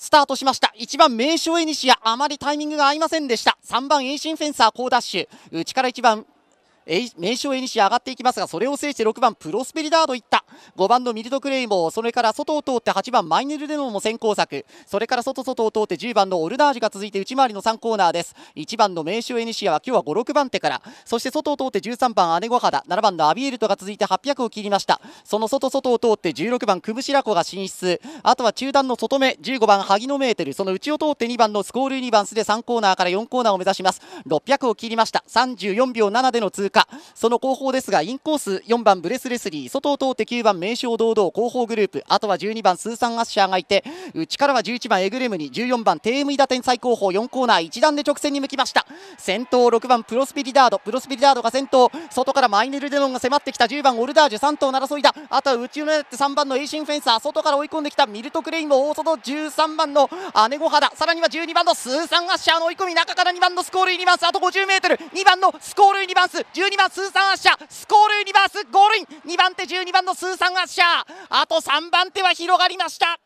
スタートしました1番名称エニシアあまりタイミングが合いませんでした3番エンシンフェンサー高ダッシュ内から1番名称ニシア上がっていきますがそれを制して6番プロスペリダードいった5番のミルド・クレイモーそれから外を通って8番マイネル・デノンも先行策それから外外を通って10番のオルダージュが続いて内回りの3コーナーです1番の名称エニシアは今日は56番手からそして外を通って13番姉御肌7番のアビエルトが続いて800を切りましたその外外を通って16番クムシラコが進出あとは中段の外目15番萩野メーテルその内を通って2番のスコールユニバンスで3コーナーから4コーナーを目指します600を切りました34秒7での通過かその後方ですがインコース4番ブレスレスリー外を通って9番名称堂々後方グループあとは12番スーサン・アッシャーがいて内からは11番エグレムに14番テームイダテン最高峰4コーナー1段で直線に向きました先頭6番プロスピリダードプロスピリダードが先頭外からマイネル・デノンが迫ってきた10番オルダージュ3頭争いだあとは内裏って3番のエイシンフェンサー外から追い込んできたミルト・クレインも大外13番の姉御肌さらには12番のスーサン・アッシャーの追い込み中から2番のスコールイニバンスあと 50m2 番のスコールイニバンス12番スーサン・アッシャースコールユニバースゴールイン2番手12番のスーサン・アッシャーあと3番手は広がりました